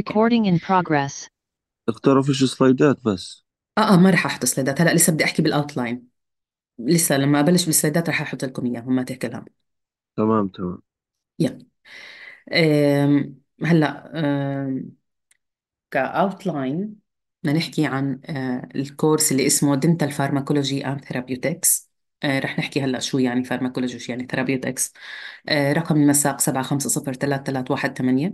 Recording in progress. اختاروا فيش سلايدات بس اه اه ما رح احط سلايدات هلا لسه بدي احكي بالاوتلاين لسه لما ابلش بالسلايدات رح احط لكم اياهم ما تحكي لهم تمام تمام يلا أم، هلا كاوتلاين بدنا نحكي عن آه، الكورس اللي اسمه دنتال فارماكولوجي اند ثيرابيوتكس آه، رح نحكي هلا شو يعني فارماكولوجي يعني ثيرابيوت اكس آه، رقم المساق 7503318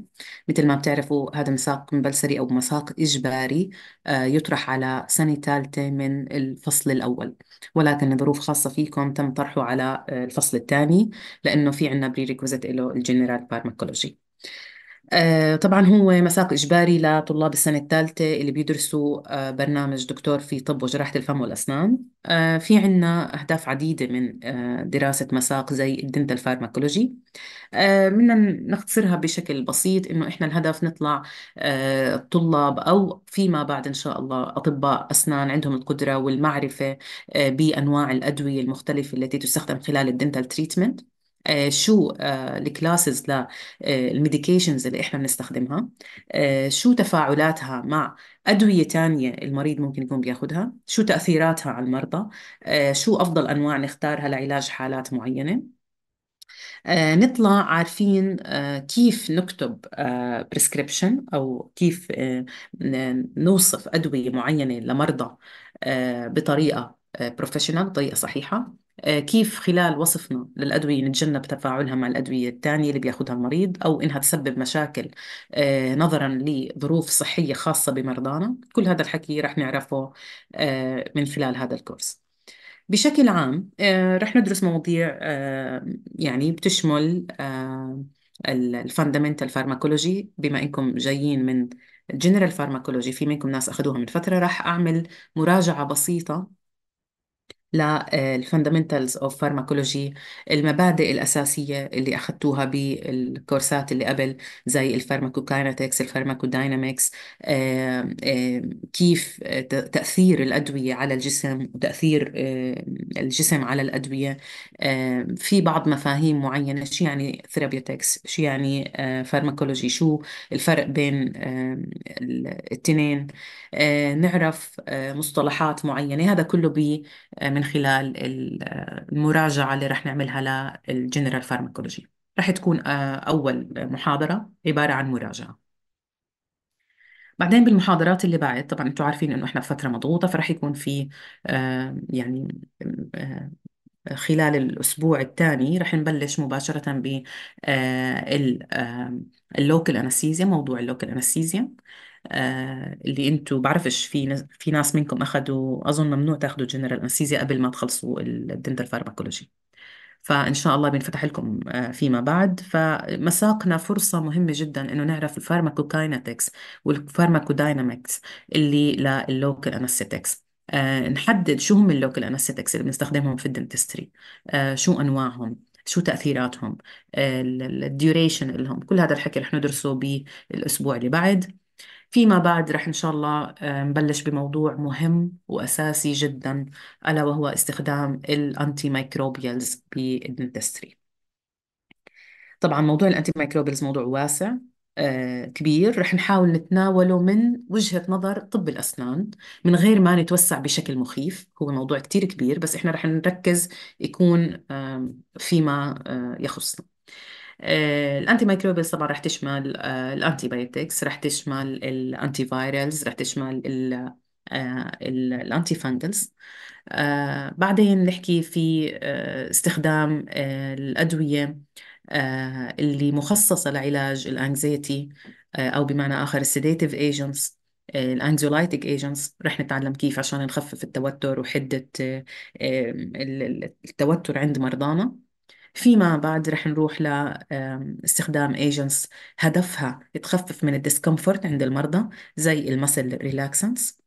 مثل ما بتعرفوا هذا مساق مبلسري او مساق اجباري آه، يطرح على سنه ثالثه من الفصل الاول ولكن لظروف خاصه فيكم تم طرحه على الفصل الثاني لانه في عندنا بري ريكوزيت له الجنرال فارماكولوجي آه، طبعا هو مساق إجباري لطلاب السنة الثالثة اللي بيدرسوا آه، برنامج دكتور في طب وجراحة الفم والأسنان آه، في عنا أهداف عديدة من دراسة مساق زي الدنتال فارماكولوجي بدنا نختصرها بشكل بسيط إنه إحنا الهدف نطلع طلاب أو فيما بعد إن شاء الله أطباء أسنان عندهم القدرة والمعرفة بأنواع الأدوية المختلفة التي تستخدم خلال الدنتال تريتمنت آه شو آه الكلاسز للميديكيشنز آه، اللي احنا بنستخدمها آه شو تفاعلاتها مع أدوية تانية المريض ممكن يكون بياخدها شو تأثيراتها على المرضى آه شو أفضل أنواع نختارها لعلاج حالات معينة آه نطلع عارفين آه كيف نكتب آه بريسكريبشن أو كيف آه، نوصف أدوية معينة لمرضى آه، بطريقة بروفيشنال بطريقة صحيحة آه، كيف خلال وصفنا للأدوية نتجنب تفاعلها مع الأدوية الثانية اللي بياخذها المريض أو إنها تسبب مشاكل آه، نظرا لظروف صحية خاصة بمرضانا كل هذا الحكي رح نعرفه آه، من خلال هذا الكورس بشكل عام رح ندرس مواضيع يعني بتشمل الفاندمنتال فارماكولوجي بما انكم جايين من جنرال فارماكولوجي في منكم ناس اخذوها من فتره راح اعمل مراجعه بسيطه للفندمنتالز اوف فارماكولوجي المبادئ الاساسيه اللي اخذتوها بالكورسات اللي قبل زي الفارماكوكاينتكس الفارماكوداينامكس آه، آه، كيف آه، تاثير الادويه على الجسم وتاثير الجسم على الادويه في بعض مفاهيم معينه شو يعني ثيرابيوتكس شو يعني فارماكولوجي شو الفرق بين التنين نعرف مصطلحات معينه هذا كله ب من خلال المراجعة اللي رح نعملها للجنرال فارماكولوجي رح تكون آه، أول محاضرة عبارة عن مراجعة بعدين بالمحاضرات اللي بعد طبعا انتم عارفين انه احنا فتره مضغوطه فرح يكون في آه، يعني آه، خلال الاسبوع الثاني رح نبلش مباشره ب آه اللوكال انستيزيا موضوع اللوكال انستيزيا آه، اللي انتم بعرفش في ناس في ناس منكم اخذوا اظن ممنوع تاخذوا جنرال انستيزيا قبل ما تخلصوا الدنتال فارماكولوجي فإن شاء الله بينفتح لكم آه، فيما بعد فمساقنا فرصة مهمة جدا إنه نعرف الفارماكوكاينتكس والفارماكوداينامكس اللي لللوكال أنستيكس آه، نحدد شو هم اللوكال أنستيكس اللي بنستخدمهم في الدنتستري شو أنواعهم شو تأثيراتهم الديوريشن لهم كل هذا الحكي رح ندرسه بالأسبوع اللي بعد فيما بعد رح إن شاء الله آه، نبلش بموضوع مهم وأساسي جدا ألا وهو استخدام الأنتي مايكروبيالز بالاندستري طبعا موضوع الأنتي مايكروبيالز موضوع واسع آه، كبير رح نحاول نتناوله من وجهة نظر طب الأسنان من غير ما نتوسع بشكل مخيف هو موضوع كتير كبير بس إحنا رح نركز يكون فيما آه، يخصنا آه، الانتي مايكروبيلز طبعا رح تشمل آه، الانتي بايوتكس رح تشمل الانتي فايرلز رح تشمل آه، الانتي فانجلز بعدين نحكي في استخدام الادويه اللي مخصصه لعلاج الانكزيتي او بمعنى اخر السيديتيف ايجنتس الانكزولايتيك ايجنتس رح نتعلم كيف عشان نخفف التوتر وحده التوتر عند مرضانا فيما بعد رح نروح لاستخدام ايجنتس هدفها تخفف من الديسكمفورت عند المرضى زي المسل ريلاكسنس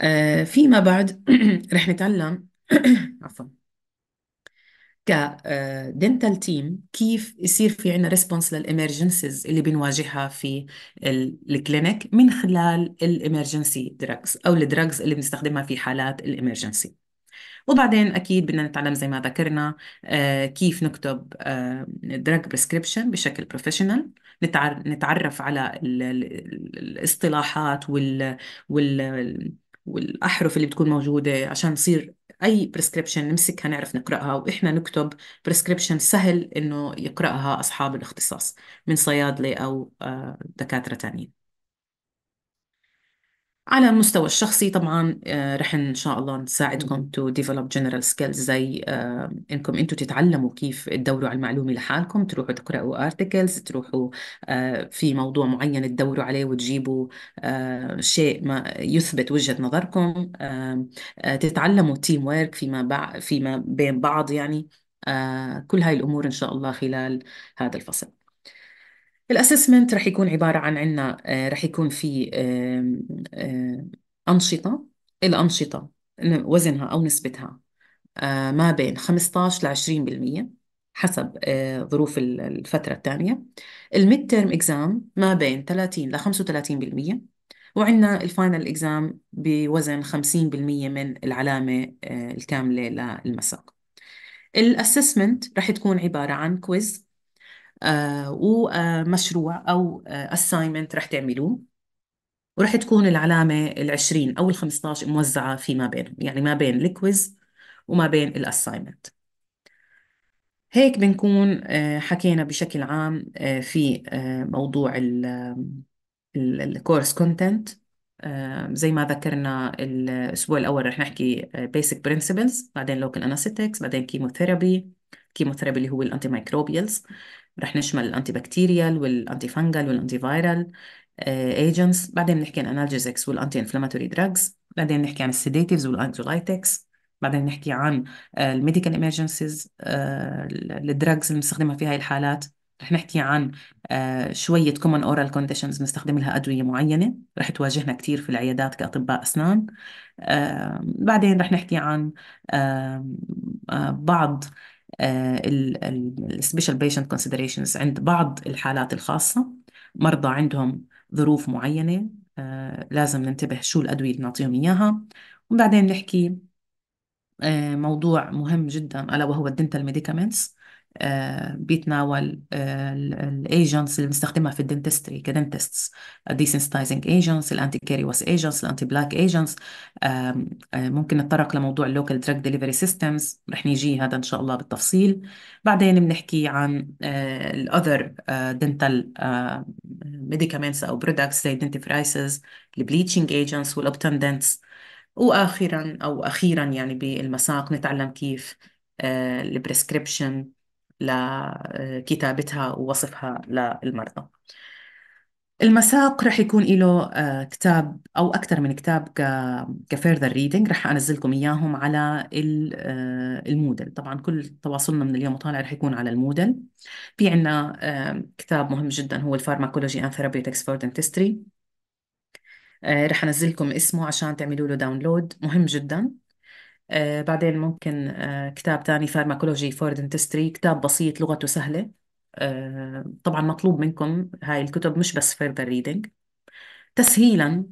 آه، فيما بعد رح نتعلم عفوا كدنتال آه، تيم كيف يصير في عنا ريسبونس للإمرجنسيز اللي بنواجهها في الكلينيك من خلال الإمرجنسي دراجز أو الدراجز اللي بنستخدمها في حالات الإمرجنسي وبعدين اكيد بدنا نتعلم زي ما ذكرنا آه، كيف نكتب دراج آه، بريسكريبشن بشكل بروفيشنال نتعرف على الاصطلاحات وال وال والاحرف اللي بتكون موجوده عشان نصير اي بريسكريبشن نمسكها نعرف نقراها واحنا نكتب بريسكريبشن سهل انه يقراها اصحاب الاختصاص من صيادله او آه، دكاتره ثانيين على المستوى الشخصي طبعا آه، رح ان شاء الله نساعدكم تو ديفلوب جنرال سكيلز زي آه، انكم انتم تتعلموا كيف تدوروا على المعلومه لحالكم تروحوا تقراوا ارتكلز تروحوا آه، في موضوع معين تدوروا عليه وتجيبوا شيء ما يثبت وجهه نظركم تتعلموا تيم ورك فيما فيما بين بعض يعني كل هاي الامور ان شاء الله خلال هذا الفصل الاسسمنت رح يكون عبارة عن عنا آه، رح يكون في أنشطة الأنشطة وزنها أو نسبتها آه، ما بين 15 ل 20% حسب آه، ظروف الفترة الثانية الميد تيرم إكزام ما بين 30 ل 35% وعندنا الفاينل إكزام بوزن 50% من العلامة الكاملة للمساق الأسسمنت رح تكون عبارة عن كويز آه، ومشروع أو آه، assignment رح تعملوه ورح تكون العلامة العشرين أو الخمستاش موزعة فيما بينهم يعني ما بين الكويز وما بين الأسايمنت هيك بنكون آه، حكينا بشكل عام في موضوع الكورس كونتنت زي ما ذكرنا الأسبوع الأول رح نحكي basic principles بعدين local anesthetics بعدين chemotherapy chemotherapy اللي هو الأنتي مايكروبيالز رح نشمل الانتي بكتيريال والانتي فانجل والانتي فايرال ايجنتس آه، بعدين بنحكي عن انالجيزكس والانتي انفلاماتوري دراجز بعدين بنحكي عن السيديتيفز والانكزولايتكس بعدين بنحكي عن الميديكال آه، آه، ايمرجنسيز الدراجز اللي بنستخدمها في هاي الحالات رح نحكي عن شوية common oral conditions بنستخدم لها أدوية معينة رح تواجهنا كتير في العيادات كأطباء أسنان بعدين رح نحكي عن بعض السبيشال بيشنت كونسيدريشنز عند بعض الحالات الخاصة مرضى عندهم ظروف معينة آه لازم ننتبه شو الأدوية اللي بنعطيهم إياها وبعدين نحكي آه موضوع مهم جدا ألا وهو الدنتال ميديكامنتس آه، بيتناول آه، الايجنتس اللي بنستخدمها في الدنتستري كدنتستس الديسنسيتايزنج ايجنتس الانتي كاريوس ايجنتس الانتي بلاك ايجنتس ممكن نتطرق لموضوع اللوكال دراج ديليفري سيستمز رح نيجي هذا ان شاء الله بالتفصيل بعدين بنحكي عن الاذر دنتال ميديكامنتس او برودكتس زي فرايسز البليتشنج ايجنتس والابتندنتس واخيرا او اخيرا يعني بالمساق نتعلم كيف آه، البريسكريبشن لكتابتها آه، ووصفها للمرضى المساق رح يكون له آه، كتاب أو أكثر من كتاب كفيرذر ريدنج رح أنزلكم إياهم على آه، المودل طبعا كل تواصلنا من اليوم وطالع رح يكون على المودل في عنا كتاب مهم جدا هو الفارماكولوجي أند ثيرابيوتكس فور دنتستري رح أنزلكم اسمه عشان تعملوا له داونلود مهم جدا آه، بعدين ممكن آه، كتاب تاني فارماكولوجي فور دنتستري كتاب بسيط لغته سهلة آه، طبعا مطلوب منكم هاي الكتب مش بس further ريدنج تسهيلا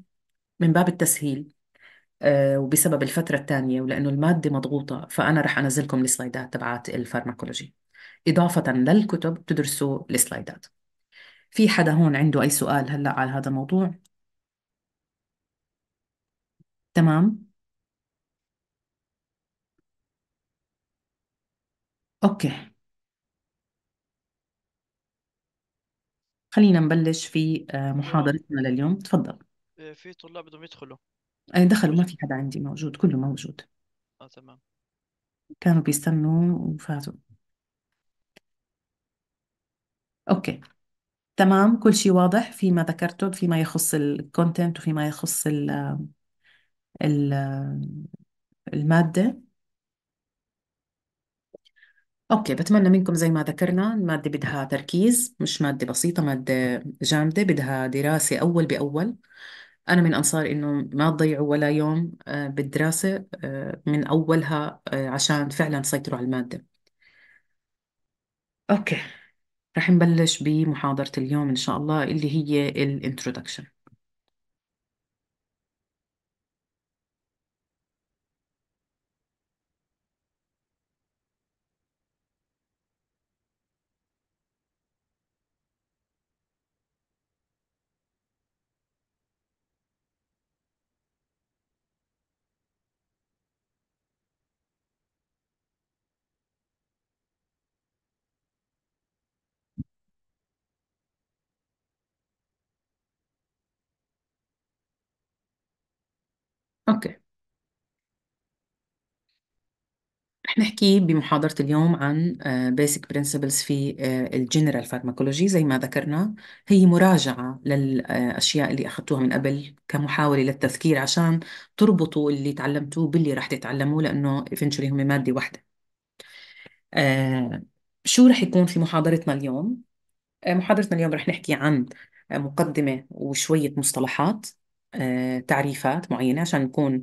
من باب التسهيل وبسبب الفترة الثانية ولأنه المادة مضغوطة فأنا رح أنزلكم السلايدات تبعات الفارماكولوجي إضافة للكتب بتدرسوا السلايدات في حدا هون عنده أي سؤال هلأ على هذا الموضوع؟ تمام؟ اوكي خلينا نبلش في آه، محاضرتنا لليوم تفضل آه، في طلاب بدهم يدخلوا آه، دخلوا ما في حدا عندي موجود كله موجود اه تمام كانوا بيستنوا وفاتوا اوكي تمام كل شيء واضح فيما ذكرته فيما يخص الكونتنت وفيما يخص ال ال المادة أوكي بتمنى منكم زي ما ذكرنا المادة بدها تركيز مش مادة بسيطة مادة جامدة بدها دراسة أول بأول أنا من أنصار إنه ما تضيعوا ولا يوم آه، بالدراسة آه، من أولها آه، عشان فعلا تسيطروا على المادة أوكي رح نبلش بمحاضرة اليوم إن شاء الله اللي هي الانترودكشن رح نحكي بمحاضرة اليوم عن آه، basic principles في الجنرال آه، فارماكولوجي زي ما ذكرنا هي مراجعة للأشياء اللي أخذتوها من قبل كمحاولة للتذكير عشان تربطوا اللي تعلمتوه باللي رح تتعلموه لأنه eventually هم مادة واحدة آه، شو رح يكون في محاضرتنا اليوم؟ آه، محاضرتنا اليوم رح نحكي عن مقدمة وشوية مصطلحات تعريفات معينة عشان نكون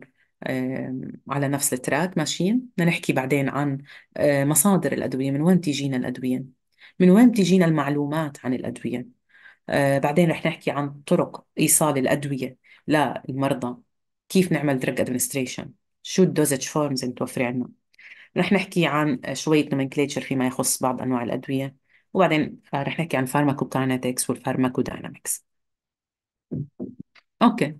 على نفس التراك ماشيين بدنا نحكي بعدين عن آه، مصادر الأدوية من وين تيجينا الأدوية من وين تيجينا المعلومات عن الأدوية آه، بعدين رح نحكي عن طرق إيصال الأدوية للمرضى كيف نعمل drug administration شو الدوزج فورمز اللي توفري عندنا رح نحكي عن آه، شوية نومنكليتشر فيما يخص بعض أنواع الأدوية وبعدين رح نحكي عن فارماكوكاينetics والفارماكوداينامكس اوكي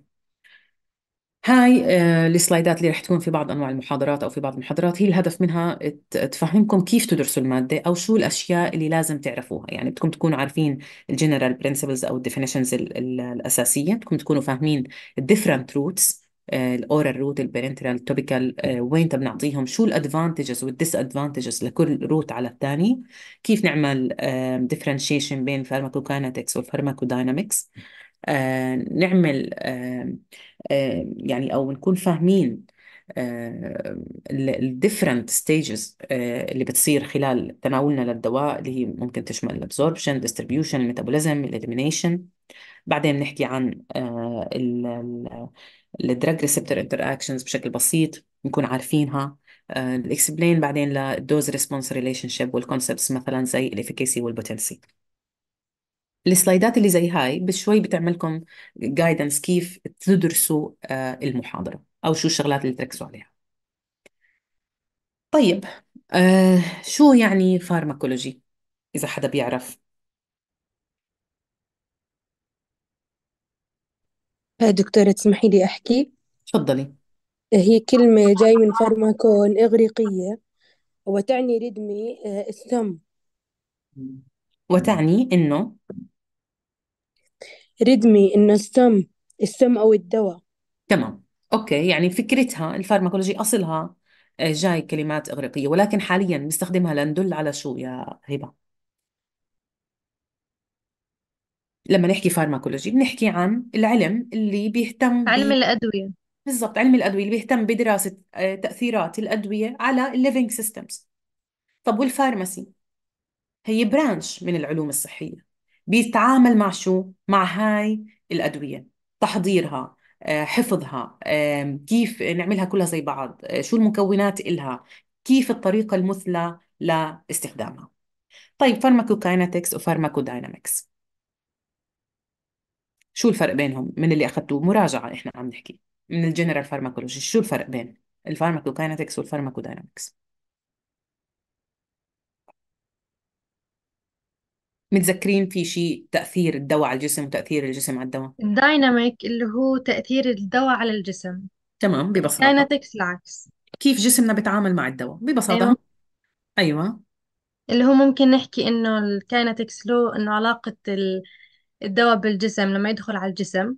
هاي آه، السلايدات اللي رح تكون في بعض أنواع المحاضرات أو في بعض المحاضرات هي الهدف منها تفهمكم كيف تدرسوا المادة أو شو الأشياء اللي لازم تعرفوها يعني بدكم تكونوا عارفين الجنرال برنسبلز أو الديفينيشنز الأساسية بدكم تكونوا فاهمين الديفرنت روتس الاورال روت البرنترال توبيكال وين طب نعطيهم شو الادفانتجز والديس ادفانتجز لكل روت على الثاني كيف نعمل ديفرنشيشن بين فارماكوكاينتكس والفارماكوداينامكس آه، نعمل آه، آه، يعني او نكون فاهمين الديفرنت ستيجز اللي بتصير خلال تناولنا للدواء اللي هي ممكن تشمل الابزوربشن ديستريبيوشن الميتابوليزم الاليمينيشن بعدين بنحكي عن الدراج ريسبتور انتر اكشنز بشكل بسيط نكون عارفينها الاكسبلين بعدين للدوز ريسبونس ريليشن شيب والكونسبتس مثلا زي الافيكاسي والبوتنسي السلايدات اللي زي هاي بشوي بتعملكم جايدنس كيف تدرسوا آه، المحاضرة أو شو الشغلات اللي تركزوا عليها طيب آه، شو يعني فارماكولوجي إذا حدا بيعرف آه، دكتورة تسمحي لي أحكي تفضلي هي كلمة جاي من فارماكون إغريقية وتعني ردمي السم وتعني إنه ريدمي إنه السم السم أو الدواء تمام أوكي يعني فكرتها الفارماكولوجي أصلها آه، جاي كلمات إغريقية ولكن حاليا بنستخدمها لندل على شو يا هبة لما نحكي فارماكولوجي بنحكي عن العلم اللي بيهتم علم الأدوية بالضبط علم الأدوية اللي بيهتم بدراسة آه، تأثيرات الأدوية على الليفينج سيستمز طب والفارماسي هي برانش من العلوم الصحية بيتعامل مع شو؟ مع هاي الأدوية تحضيرها آه، حفظها كيف نعملها كلها زي بعض آه، شو المكونات إلها كيف الطريقة المثلى لاستخدامها طيب فارماكوكاينتكس وفارماكوداينامكس شو الفرق بينهم من اللي اخذتوه مراجعة إحنا عم نحكي من الجنرال فارماكولوجي شو الفرق بين الفارماكوكاينتكس والفارماكوداينامكس متذكرين في شيء تأثير الدواء على الجسم وتأثير الجسم على الدواء الدايناميك اللي هو تأثير الدواء على الجسم تمام ببساطة كاينتكس العكس كيف جسمنا بيتعامل مع الدواء ببساطة أيوة أيوة اللي هو ممكن نحكي إنه الكاينتكس له إنه علاقة الدواء بالجسم لما يدخل على الجسم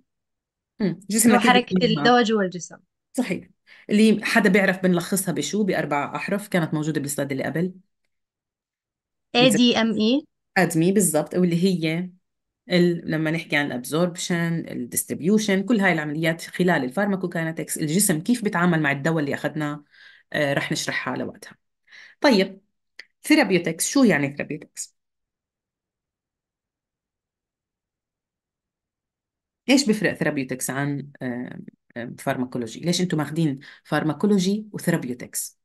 امم جسمنا حركة الدواء جوا الجسم صحيح اللي حدا بيعرف بنلخصها بشو بأربع أحرف كانت موجودة بالسلايد اللي قبل اي دي ام اي ادمي بالضبط او اللي هي ال... لما نحكي عن الابزوربشن الديستريبيوشن كل هاي العمليات خلال الفارماكوكاينتكس الجسم كيف بيتعامل مع الدواء اللي اخذناه آه رح نشرحها لوقتها طيب ثيرابيوتكس شو يعني ثيرابيوتكس ايش بفرق ثيرابيوتكس عن آه فارماكولوجي آه، ليش انتم ماخذين فارماكولوجي وثيرابيوتكس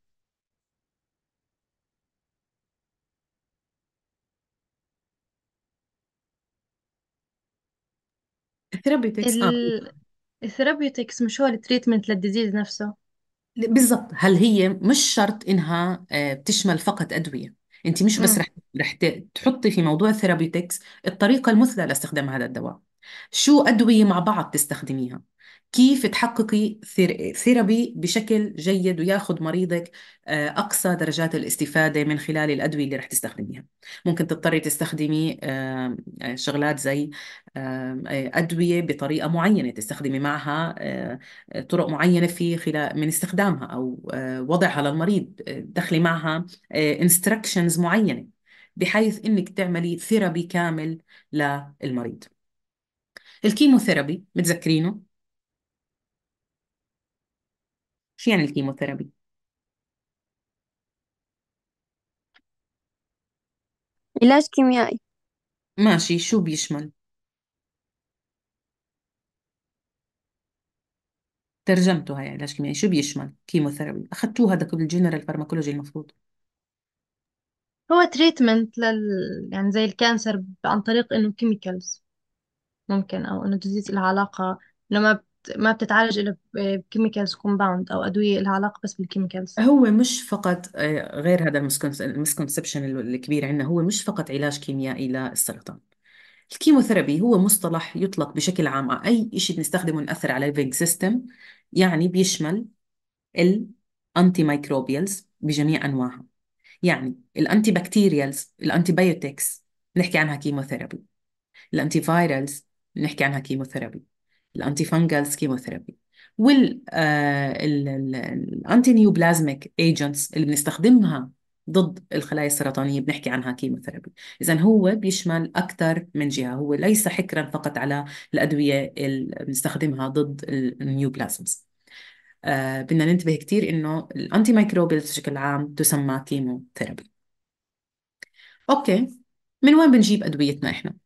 الثيرابيوتكس اه الثيرابيوتكس مش هو التريتمنت للديزيز نفسه بالضبط هل هي مش شرط انها آه، بتشمل فقط ادويه انت مش بس رح رح تحطي في موضوع الثيرابيوتكس الطريقه المثلى لاستخدام هذا الدواء شو ادويه مع بعض تستخدميها كيف تحققي ثيرابي بشكل جيد وياخذ مريضك آه، اقصى درجات الاستفاده من خلال الادويه اللي رح تستخدميها ممكن تضطري تستخدمي شغلات زي ادويه بطريقه معينه تستخدمي معها آه، طرق معينه في خلال من استخدامها او آه، وضعها للمريض تدخلي معها انستراكشنز معينه بحيث انك تعملي ثيرابي كامل للمريض الكيموثيرابي متذكرينه شو يعني الكيموثيرابي؟ علاج كيميائي ماشي شو بيشمل؟ ترجمته هاي علاج كيميائي شو بيشمل؟ كيموثيرابي أخذتوه هذا بالجنرال فارماكولوجي المفروض هو تريتمنت لل يعني زي الكانسر عن طريق انه كيميكالز ممكن او انه ديزيز لها علاقة انه ما ما بتتعالج إلا بكيميكالز كومباوند أو أدوية لها علاقة بس بالكيميكالز هو مش فقط آه، غير هذا المسكونسبشن الكبير عندنا هو مش فقط علاج كيميائي للسرطان الكيموثيرابي هو مصطلح يطلق بشكل عام على أي شيء بنستخدمه نأثر على الليفنج سيستم يعني بيشمل الأنتي مايكروبيالز بجميع أنواعها يعني الأنتي بكتيريالز الأنتي بايوتكس بنحكي عنها كيموثيرابي الأنتي فايرالز بنحكي عنها كيموثيرابي الانتي فانجالز كيموثيرابي والانتي آه، نيوبلازميك ايجنتس اللي بنستخدمها ضد الخلايا السرطانية بنحكي عنها كيموثيرابي إذا هو بيشمل أكثر من جهة هو ليس حكرا فقط على الأدوية اللي بنستخدمها ضد النيوبلازمز آه بدنا ننتبه كثير إنه الأنتي مايكروبيل بشكل عام تسمى كيموثيرابي أوكي من وين بنجيب أدويتنا إحنا؟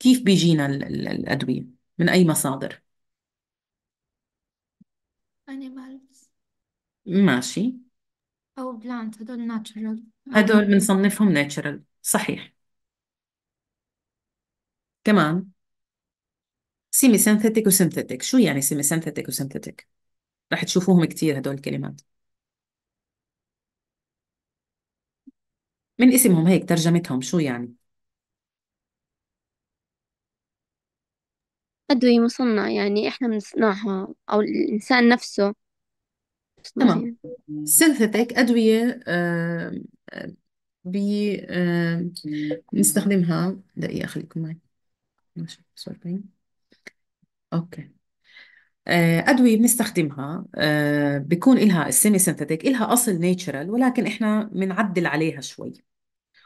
كيف بيجينا الأدوية؟ من أي مصادر animals ماشي أو plant هدول natural هدول بنصنفهم ناتشرال صحيح كمان سيمي سينثيتك وسينثيتك شو يعني سيمي سينثيتك وسينثيتك رح تشوفوهم كتير هدول الكلمات من اسمهم هيك ترجمتهم شو يعني أدوية مصنعة يعني إحنا بنصنعها أو الإنسان نفسه تمام يعني سينثيتك أدوية بنستخدمها آه،, آه، دقيقة خليكم معي ماشي أوكي آه، أدوية بنستخدمها بكون آه، بيكون إلها السيمي سينثيتك إلها أصل نيتشرال ولكن إحنا بنعدل عليها شوي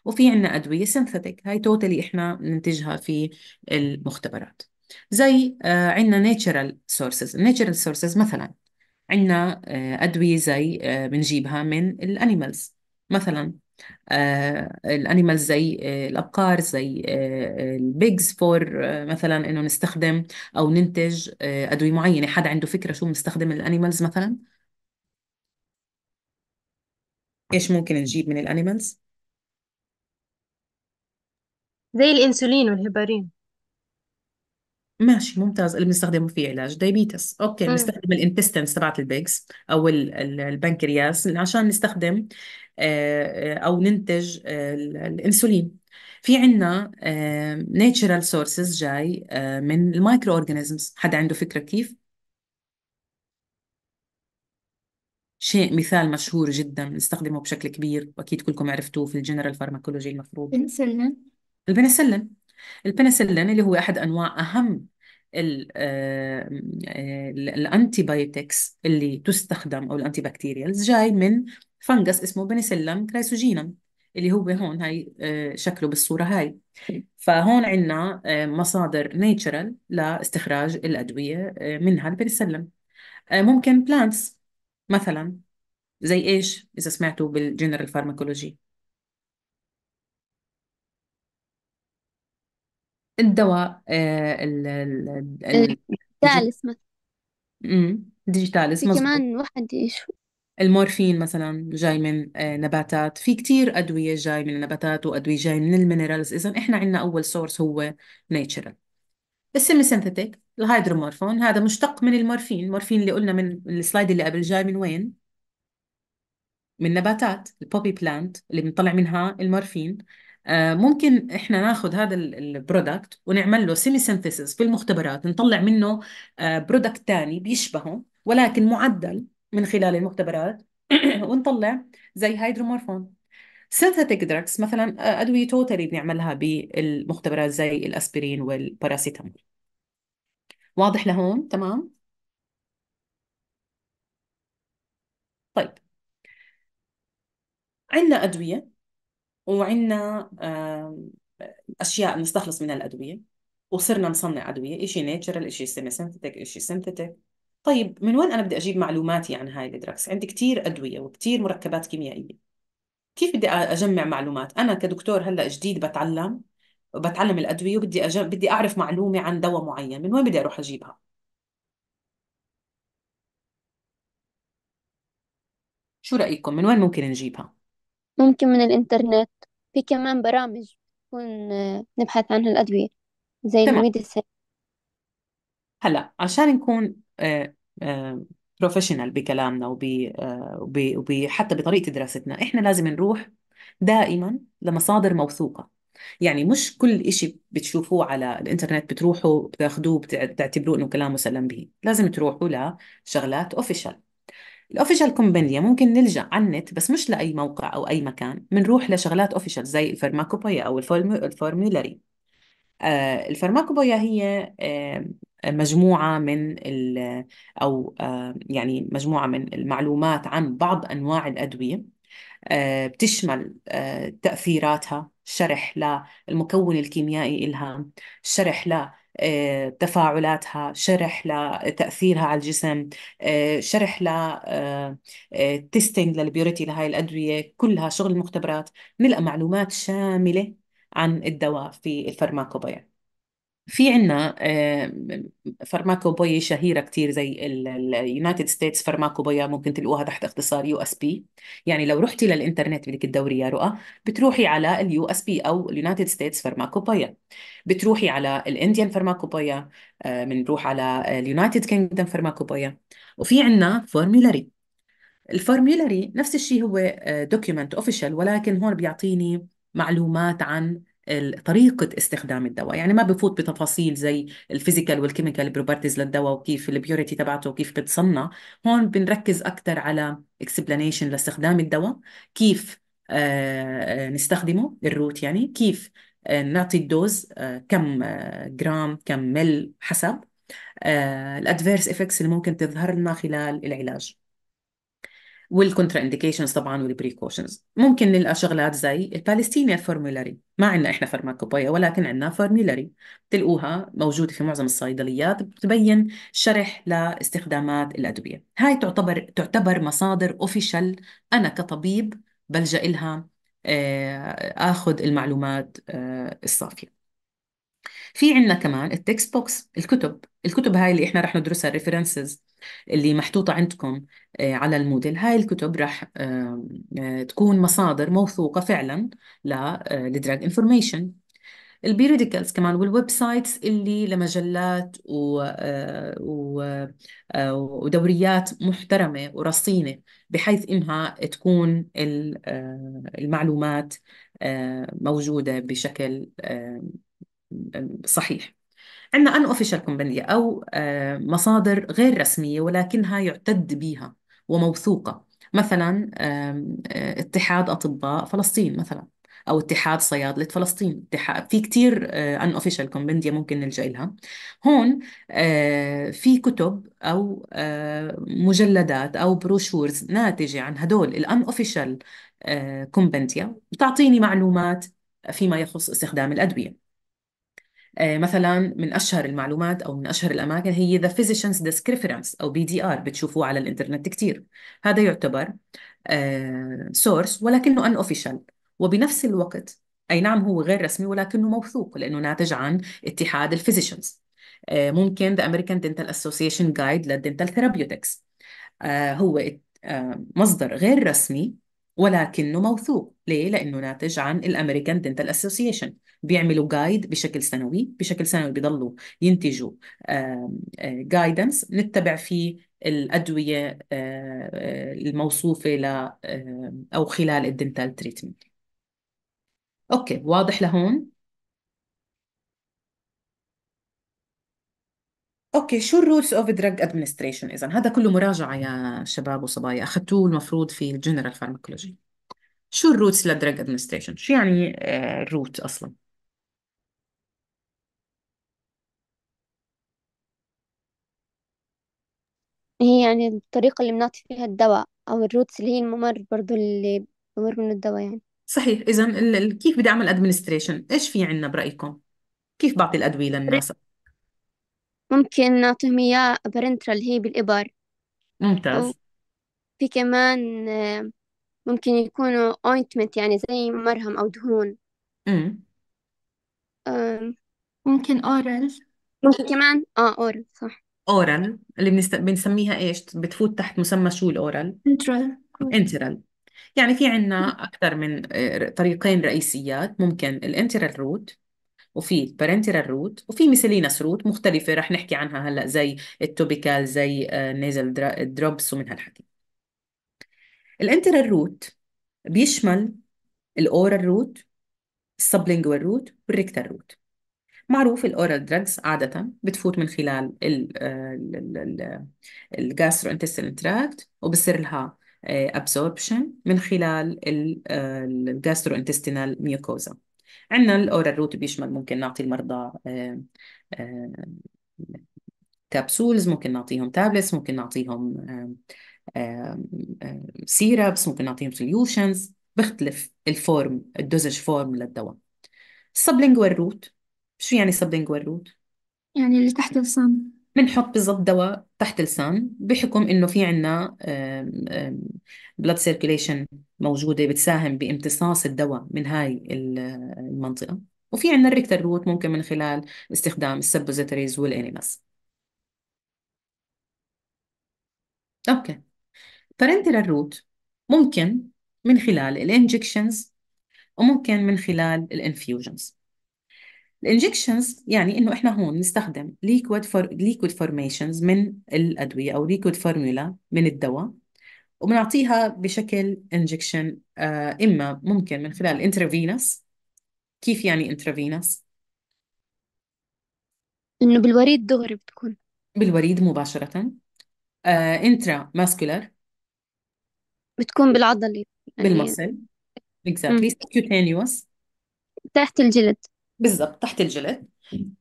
وفي عندنا أدوية سينثيتك هاي توتالي إحنا بننتجها في المختبرات زي آه، عندنا ناتشرال سورسز الناتشرال سورسز مثلا عندنا آه، أدوية زي آه، بنجيبها من الأنيمالز مثلا الأنيمالز زي الأبقار زي البيجز فور مثلا إنه نستخدم أو ننتج أدوية معينة حدا عنده فكرة شو بنستخدم الأنيمالز مثلا إيش ممكن نجيب من الأنيمالز زي الانسولين والهيبارين ماشي ممتاز اللي بنستخدمه في علاج دايبيتس اوكي مم. بنستخدم الانتستنس تبعت البيجز او البنكرياس عشان نستخدم آه، آه، او ننتج آه، الانسولين في عنا ناتشرال سورسز جاي من المايكرو اورجانيزمز حدا عنده فكرة كيف شيء مثال مشهور جدا بنستخدمه بشكل كبير واكيد كلكم عرفتوه في الجنرال فارماكولوجي المفروض البنسلين البنسلين البنسلين اللي هو أحد أنواع أهم آه، آه، الانتي بايوتكس اللي تستخدم او الانتي بكتيريالز جاي من فنجس اسمه بنسلم كريسوجينم اللي هو هون هاي آه، شكله بالصوره هاي فهون عندنا مصادر نيتشرال لاستخراج الادويه منها البنسلم ممكن بلانتس مثلا زي ايش اذا سمعتوا بالجنرال فارماكولوجي الدواء آه، ال ال ال- الج- ديجيتال مثلا أمم، ديجيتاليس في مظبوط كمان واحد يشوف المورفين مثلا جاي من آه، نباتات في كتير أدوية جاي من النباتات وأدوية جاي من المينرالز إذا إحنا عندنا أول سورس هو نيتشرال السيمي سينثيتيك الهيدرومورفون هذا مشتق من المورفين المورفين اللي قلنا من السلايد اللي قبل جاي من وين من نباتات البوبي بلانت اللي بنطلع منها المورفين آه، ممكن احنا ناخذ هذا البرودكت ونعمل له سيمي سينثيسيس في المختبرات نطلع منه برودكت آه، ثاني بيشبهه ولكن معدل من خلال المختبرات ونطلع زي هيدرومورفون سينثيتك دراكس مثلا آه، ادويه توتالي بنعملها بالمختبرات زي الاسبرين والباراسيتامول واضح لهون تمام طيب عندنا ادويه وعندنا اشياء نستخلص منها الادويه وصرنا نصنع ادويه شيء ناتشرال شيء سيمي سينثيتك شيء سينثيتك طيب من وين انا بدي اجيب معلوماتي عن هاي الدراكس عندي كثير ادويه وكثير مركبات كيميائيه كيف بدي اجمع معلومات انا كدكتور هلا جديد بتعلم بتعلم الادويه وبدي أجم... بدي اعرف معلومه عن دواء معين من وين بدي اروح اجيبها شو رايكم من وين ممكن نجيبها ممكن من الإنترنت في كمان برامج تكون آه، نبحث عنها الأدوية زي تمام الميديسين هلا عشان نكون بروفيشنال آه، آه، بكلامنا وب حتى بطريقة دراستنا احنا لازم نروح دائما لمصادر موثوقة يعني مش كل إشي بتشوفوه على الإنترنت بتروحوا بتاخدوه بتعتبروه إنه كلام مسلم به لازم تروحوا لشغلات أوفيشال الاوفيشال كومبانيا ممكن نلجا على النت بس مش لاي موقع او اي مكان بنروح لشغلات اوفيشال زي الفارماكوبويا او الفورمولاري آه هي آه مجموعة من ال أو آه يعني مجموعة من المعلومات عن بعض أنواع الأدوية آه، بتشمل آه، تأثيراتها شرح للمكون الكيميائي إلها شرح ل آه، تفاعلاتها شرح لتأثيرها على الجسم آه، شرح لتستنج آه، للبيوريتي لهاي الأدوية كلها شغل المختبرات نلقى معلومات شاملة عن الدواء في الفارماكوبيا في عنا آه، فارماكوبويا شهيرة كتير زي اليونايتد ستيتس فارماكوبويا ممكن تلقوها تحت اختصار يو اس بي يعني لو رحتي للإنترنت بدك تدوري يا رؤى بتروحي على اليو اس بي أو اليونايتد ستيتس فارماكوبويا بتروحي على الانديان فارماكوبويا آه، بنروح على اليونايتد كينجدم فارماكوبويا وفي عنا فورميولاري الفورميولاري نفس الشيء هو دوكيومنت آه، اوفيشال ولكن هون بيعطيني معلومات عن طريقه استخدام الدواء يعني ما بفوت بتفاصيل زي الفيزيكال والكيميكال بروبرتيز للدواء وكيف البيوريتي تبعته وكيف بتصنع هون بنركز اكثر على اكسبلانيشن لاستخدام الدواء كيف آه، نستخدمه الروت يعني كيف آه، نعطي الدوز آه، كم جرام كم مل حسب الادفيرس افكتس اللي ممكن تظهر لنا خلال العلاج والكونترا انديكيشنز طبعا والبريكوشنز ممكن نلقى شغلات زي البالستينيا فورمولاري ما عندنا احنا فارماكوبايا ولكن عندنا فورمولاري بتلقوها موجوده في معظم الصيدليات بتبين شرح لاستخدامات الادويه هاي تعتبر تعتبر مصادر اوفيشال انا كطبيب بلجا لها آه، اخذ المعلومات آه، الصافيه في عندنا كمان التكست بوكس الكتب الكتب هاي اللي احنا رح ندرسها الريفرنسز اللي محطوطة عندكم آه، على المودل هاي الكتب رح آه، تكون مصادر موثوقة فعلا للدراج آه، انفورميشن البيريديكالز كمان والويب سايتس اللي لمجلات و... و... ودوريات محترمة ورصينة بحيث إنها تكون المعلومات موجودة بشكل صحيح عندنا ان اوفيشال كومبانية او آه، مصادر غير رسميه ولكنها يعتد بها وموثوقه مثلا آه، اتحاد اطباء فلسطين مثلا او اتحاد صيادله فلسطين اتحاد في كثير ان اوفيشال كومبانية ممكن نلجا لها هون آه، في كتب او مجلدات او بروشورز ناتجه عن هدول الان اوفيشال كومبانية بتعطيني معلومات فيما يخص استخدام الادويه آه، مثلا من اشهر المعلومات او من اشهر الاماكن هي ذا ديسك ريفرنس او بي دي ار بتشوفوه على الانترنت كثير هذا يعتبر سورس آه، ولكنه ان اوفيشال وبنفس الوقت اي نعم هو غير رسمي ولكنه موثوق لانه ناتج عن اتحاد الفيزيشنز آه، ممكن ذا امريكان دنتال اسوسيشن جايد للدنتال ثيرابيوتكس هو مصدر غير رسمي ولكنه موثوق ليه؟ لأنه ناتج عن الأمريكان دنتال أسوسيشن بيعملوا جايد بشكل سنوي بشكل سنوي بيضلوا ينتجوا جايدنس آه، نتبع فيه الأدوية آه، آه، الموصوفة ل أو خلال الدنتال تريتمنت أوكي واضح لهون؟ اوكي شو الرولز اوف دراج ادمنستريشن اذا هذا كله مراجعه يا شباب وصبايا اخذتوه المفروض في الجنرال فارماكولوجي شو الروتس للدراج ادمنستريشن شو يعني الروت آه، اصلا هي يعني الطريقة اللي بنعطي فيها الدواء أو الروتس اللي هي الممر برضو اللي بمر منه الدواء يعني صحيح اذا كيف بدي اعمل ادمنستريشن ايش في عندنا برايكم كيف بعطي الادويه للناس ممكن نعطيهم إياه برنترا اللي هي بالإبر ممتاز وفي كمان آه، ممكن يكونوا اوينتمنت يعني زي مرهم أو دهون امم آم، آه، ممكن اورال ممكن كمان آه أورال صح اورال اللي بنست... بنسميها ايش بتفوت تحت مسمى شو الاورال انترال انترال يعني في عنا اكثر من آه، طريقين رئيسيات ممكن الانترال روت وفي parenteral root وفي miscellaneous root مختلفه رح نحكي عنها هلا زي التوبيكال زي آه، nasal دروبس ومن هالحكي الانترال روت بيشمل الاورال روت السبلينجوال روت والريكتال روت معروف الاورال دراجز عاده بتفوت من خلال الجاسترو انتستينال تراكت وبصير لها ابسوربشن آه، من خلال الجاسترو انتستينال ميوكوزا عندنا الاورال روت بيشمل ممكن نعطي المرضى كبسولز آه، آه، ممكن نعطيهم تابلتس ممكن نعطيهم سيرابس آه، ممكن نعطيهم سوليوشنز بيختلف الفورم الدوزج فورم للدواء السبلينجوال روت شو يعني سبلينجوال روت؟ يعني اللي تحت الصن بنحط بالضبط دواء تحت لسان بحكم انه في عنا بلاد سيركيليشن موجوده بتساهم بامتصاص الدواء من هاي المنطقه وفي عنا الريكتر روت ممكن من خلال استخدام السبوزيتوريز والانيماس اوكي بارنتال روت ممكن من خلال الانجكشنز وممكن من خلال الانفيوجنز الانجكشنز يعني انه احنا هون نستخدم ليكويد فور ليكويد فورميشنز من الادويه او ليكويد فورمولا من الدواء وبنعطيها بشكل انجكشن آه، اما ممكن من خلال انترافينس كيف يعني انترافينس؟ انه بالوريد دغري بتكون بالوريد مباشرة انترا uh, ماسكولار بتكون بالعضلة يعني بالمصل اكزاكتلي سكيوتانيوس تحت الجلد بالضبط تحت الجلد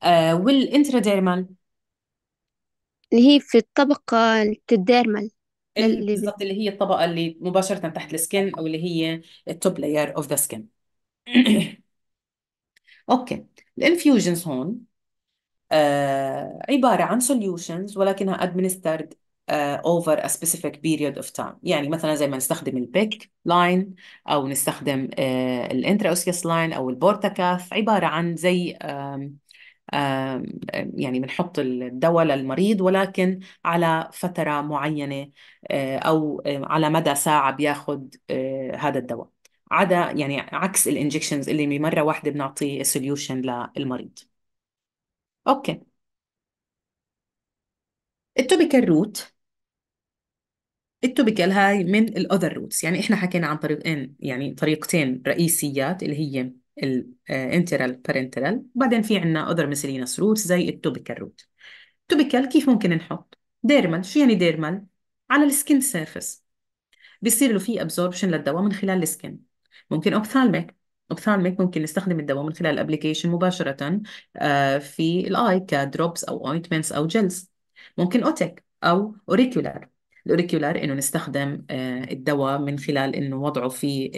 آه والانتراديرمال اللي هي في الطبقة التديرمال اللي بالضبط اللي هي الطبقة اللي مباشرة تحت السكن أو اللي هي التوب لاير اوف ذا سكن أوكي الانفيوجنز هون آه عبارة عن سوليوشنز ولكنها administered آه، over a specific period of time يعني مثلا زي ما نستخدم البيك لاين او نستخدم آه، الانتراوسيوس لاين او البورتاكاف عباره عن زي يعني بنحط الدواء للمريض ولكن على فتره معينه آه، او على مدى ساعه بياخد هذا الدواء عدا يعني عكس الانجكشنز اللي بمره واحده بنعطي سوليوشن للمريض اوكي التوبيكال روت التوبيكال هاي من الاذر روتس يعني احنا حكينا عن طريقين يعني طريقتين رئيسيات اللي هي الانترال بارنترال وبعدين في عندنا اذر ميسلينس روتس زي التوبيكال روت توبيكال كيف ممكن نحط ديرمال شو يعني ديرمال على السكين سيرفيس بيصير له في ابزوربشن للدواء من خلال السكين ممكن اوبثالميك اوبثالميك ممكن نستخدم الدواء من خلال الابلكيشن مباشره آه، في الاي كدروبس او اوينتمنتس او جلز ممكن اوتيك او اوريكولار الاوريكيولار انه نستخدم آه، الدواء من خلال انه وضعه في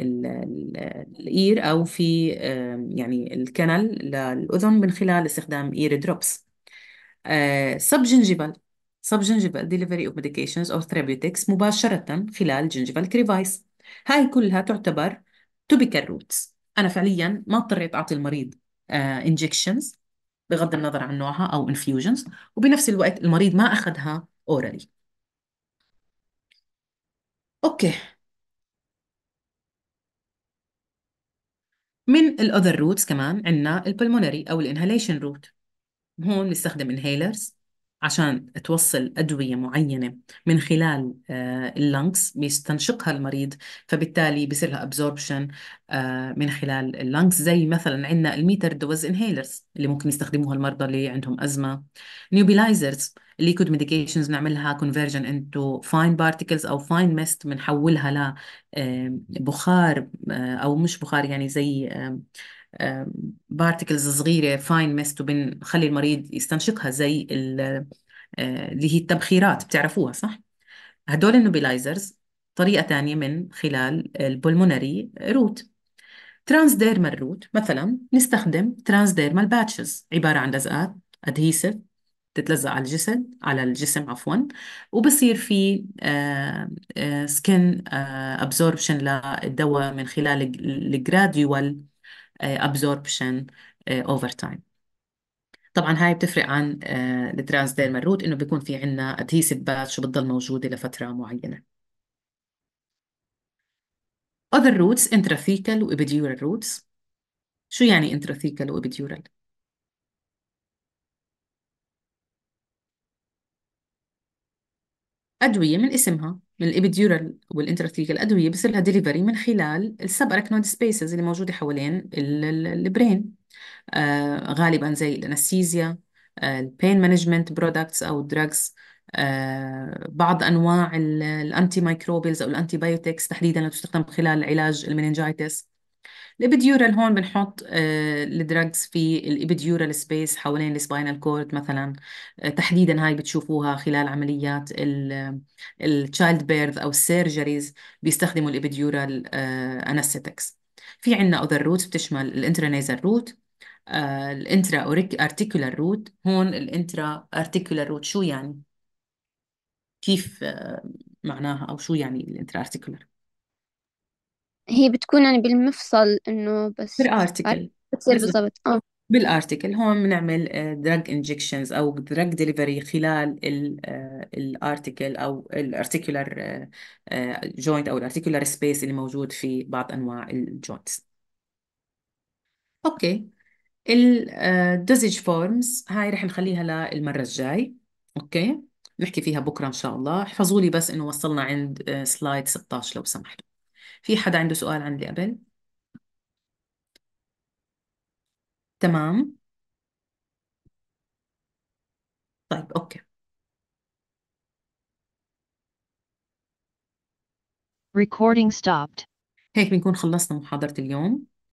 الاير او في يعني الكنل للاذن من خلال استخدام اير دروبس سب جنجيفال سب جنجيفال ديليفري اوف ميديكيشنز اور ثيرابيوتكس مباشره خلال جنجيفال كريفايس هاي كلها تعتبر توبيكال روتس انا فعليا ما اضطريت اعطي المريض انجكشنز آه، بغض النظر عن نوعها او انفيوجنز وبنفس الوقت المريض ما اخذها اورالي اوكي من الاذر روتس كمان عندنا البلمونري او الانهيليشن روت هون بنستخدم انهيلرز عشان توصل أدوية معينة من خلال آه، اللنكس بيستنشقها المريض فبالتالي بيصير لها absorption آه، من خلال اللنكس زي مثلا عندنا الميتر دوز انهيلرز اللي ممكن يستخدموها المرضى اللي عندهم أزمة نيوبيلايزرز الليكويد ميديكيشنز نعملها كونفرجن انتو فاين بارتكلز او فاين ميست بنحولها ل بخار آه، او مش بخار يعني زي بارتكلز آه، صغيرة فاين ميست وبنخلي المريض يستنشقها زي آه، اللي هي التبخيرات بتعرفوها صح؟ هدول النوبيلايزرز طريقة ثانيه من خلال البولمونري روت ترانسديرمال روت مثلا نستخدم ترانسديرمال باتشز عبارة عن لزقات ادهيسيف بتتلزق على الجسد على الجسم عفوا وبصير في سكن آه، ابزوربشن للدواء من خلال الجراديوال absorption over time طبعا هاي بتفرق عن الترانسديرمال روت انه بيكون في عندنا adhesive باتش وبتضل موجوده لفتره معينه other roots intrathecal و epidural roots شو يعني intrathecal و epidural أدوية من اسمها من الإبيديورال والإنتراثيكال أدوية بصير لها ديليفري من خلال السب أركنود سبيسز اللي موجودة حوالين البرين آه غالبا زي الأنستيزيا البين مانجمنت برودكتس أو الدراجز آه بعض أنواع الأنتي مايكروبيلز أو الأنتي بايوتكس تحديدا اللي تستخدم خلال علاج المننجايتس الابيديورال هون بنحط آه، الدراجز في الابيديورال سبيس حوالين السباينال كورد مثلا آه، تحديدا هاي بتشوفوها خلال عمليات التشايلد بيرث او السيرجريز بيستخدموا الابيديورال انستكس آه، في عندنا اذر روتس بتشمل الانترانيزال روت الانترا ارتيكولار روت هون الانترا ارتيكولار روت شو يعني كيف معناها او شو يعني الانترا ارتيكولار هي بتكون يعني بالمفصل إنه بس عارف بالارتكل بتصير بالضبط آه بالارتكل هون بنعمل دراج آه, انجكشنز او دراج ديليفري خلال الارتكل آه, او الارتكيولار آه, جوينت او الارتكيولار سبيس اللي موجود في بعض انواع الجوينتس اوكي الدوزج فورمز هاي رح نخليها للمرة الجاي اوكي نحكي فيها بكرة ان شاء الله احفظوا لي بس انه وصلنا عند سلايد 16 لو سمحتوا في حدا عنده سؤال عن اللي قبل تمام طيب اوكي Recording stopped. هيك بنكون خلصنا محاضرة اليوم